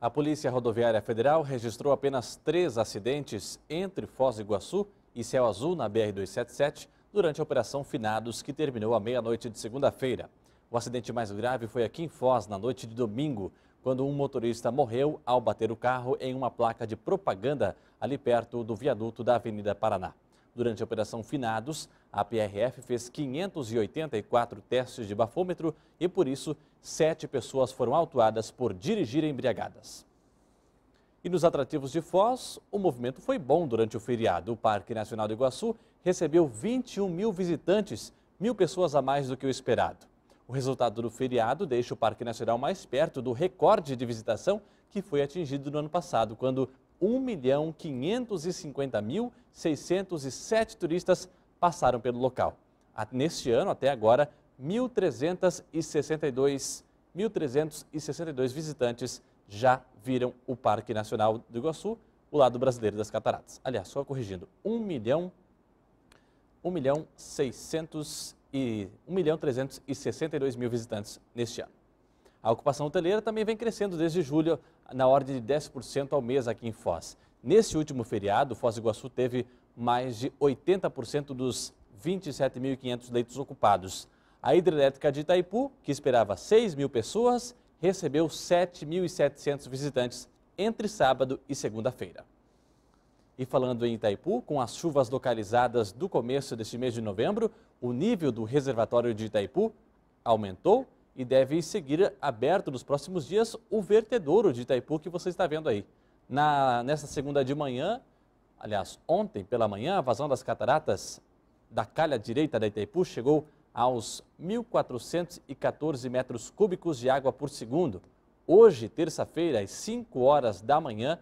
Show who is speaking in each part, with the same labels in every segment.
Speaker 1: A Polícia Rodoviária Federal registrou apenas três acidentes entre Foz do Iguaçu e Céu Azul na BR-277 durante a Operação Finados, que terminou à meia-noite de segunda-feira. O acidente mais grave foi aqui em Foz, na noite de domingo, quando um motorista morreu ao bater o carro em uma placa de propaganda ali perto do viaduto da Avenida Paraná. Durante a Operação Finados, a PRF fez 584 testes de bafômetro e, por isso, sete pessoas foram autuadas por dirigir embriagadas. E nos atrativos de Foz, o movimento foi bom durante o feriado. O Parque Nacional do Iguaçu recebeu 21 mil visitantes, mil pessoas a mais do que o esperado. O resultado do feriado deixa o Parque Nacional mais perto do recorde de visitação que foi atingido no ano passado, quando 1.550.607 turistas passaram pelo local. Neste ano, até agora, 1.362 visitantes já viram o Parque Nacional do Iguaçu, o lado brasileiro das cataratas. Aliás, só corrigindo, 1 milhão, 1 milhão 600 e 1 milhão 362 mil visitantes neste ano. A ocupação hoteleira também vem crescendo desde julho, na ordem de 10% ao mês aqui em Foz. Nesse último feriado, Foz do Iguaçu teve mais de 80% dos 27.500 leitos ocupados. A hidrelétrica de Itaipu, que esperava 6 mil pessoas, recebeu 7.700 visitantes entre sábado e segunda-feira. E falando em Itaipu, com as chuvas localizadas do começo deste mês de novembro, o nível do reservatório de Itaipu aumentou e deve seguir aberto nos próximos dias o vertedouro de Itaipu que você está vendo aí. Na, nessa segunda de manhã, aliás, ontem pela manhã, a vazão das cataratas da calha direita da Itaipu chegou aos 1.414 metros cúbicos de água por segundo. Hoje, terça-feira, às 5 horas da manhã,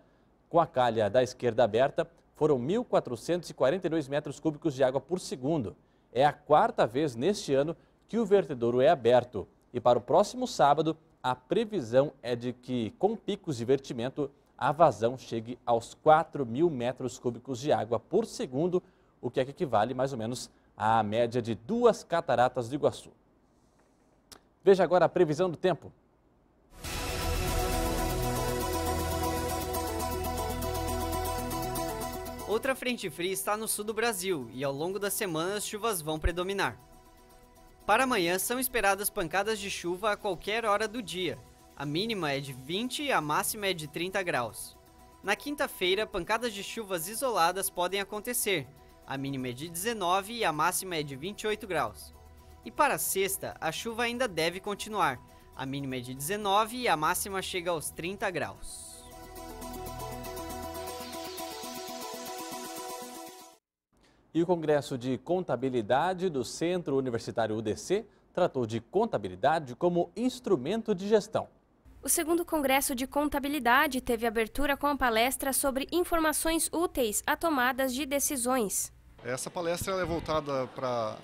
Speaker 1: com a calha da esquerda aberta, foram 1.442 metros cúbicos de água por segundo. É a quarta vez neste ano que o vertedouro é aberto e para o próximo sábado, a previsão é de que, com picos de vertimento, a vazão chegue aos 4 mil metros cúbicos de água por segundo, o é que equivale mais ou menos à média de duas cataratas do Iguaçu. Veja agora a previsão do tempo.
Speaker 2: Outra frente fria está no sul do Brasil e ao longo da semana as chuvas vão predominar. Para amanhã são esperadas pancadas de chuva a qualquer hora do dia. A mínima é de 20 e a máxima é de 30 graus. Na quinta-feira, pancadas de chuvas isoladas podem acontecer. A mínima é de 19 e a máxima é de 28 graus. E para sexta, a chuva ainda deve continuar. A mínima é de 19 e a máxima chega aos 30 graus.
Speaker 1: E o Congresso de Contabilidade do Centro Universitário UDC tratou de contabilidade como instrumento de gestão.
Speaker 2: O segundo Congresso de Contabilidade teve abertura com a palestra sobre informações úteis a tomadas de decisões. Essa palestra é voltada para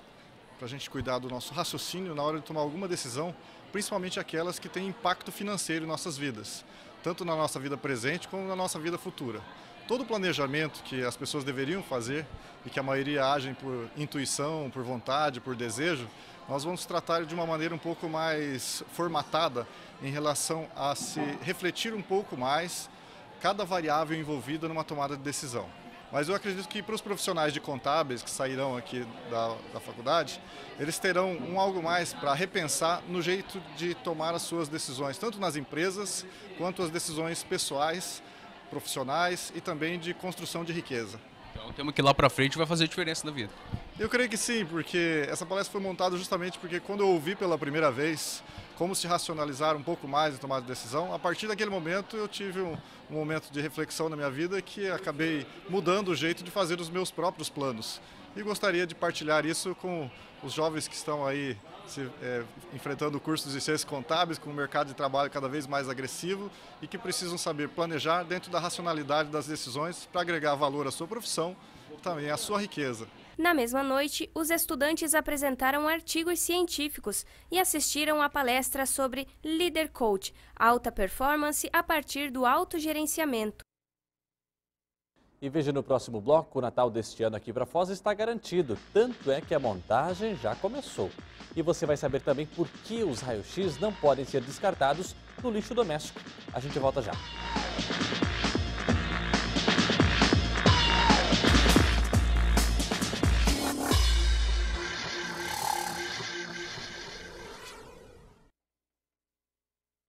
Speaker 2: a gente cuidar do nosso raciocínio na hora de tomar alguma decisão, principalmente aquelas que têm impacto financeiro em nossas vidas, tanto na nossa vida presente como na nossa vida futura todo o planejamento que as pessoas deveriam fazer e que a maioria agem por intuição, por vontade, por desejo, nós vamos tratar de uma maneira um pouco mais formatada em relação a se refletir um pouco mais cada variável envolvida numa tomada de decisão. Mas eu acredito que para os profissionais de contábeis que sairão aqui da, da faculdade, eles terão um algo mais para repensar no jeito de tomar as suas decisões, tanto nas empresas quanto as decisões pessoais profissionais e também de construção de riqueza.
Speaker 1: Então, o tema que lá para frente vai fazer diferença na vida.
Speaker 2: Eu creio que sim, porque essa palestra foi montada justamente porque quando eu ouvi pela primeira vez como se racionalizar um pouco mais e tomar de decisão, a partir daquele momento eu tive um, um momento de reflexão na minha vida que acabei mudando o jeito de fazer os meus próprios planos e gostaria de partilhar isso com os jovens que estão aí se, é, enfrentando cursos de ciências contábeis com um mercado de trabalho cada vez mais agressivo e que precisam saber planejar dentro da racionalidade das decisões para agregar valor à sua profissão e também à sua riqueza. Na mesma noite, os estudantes apresentaram artigos científicos e assistiram à palestra sobre Leader Coach, alta performance a partir do autogerenciamento.
Speaker 1: E veja no próximo bloco, o Natal deste ano aqui para Foz está garantido, tanto é que a montagem já começou. E você vai saber também por que os raios-x não podem ser descartados no lixo doméstico. A gente volta já.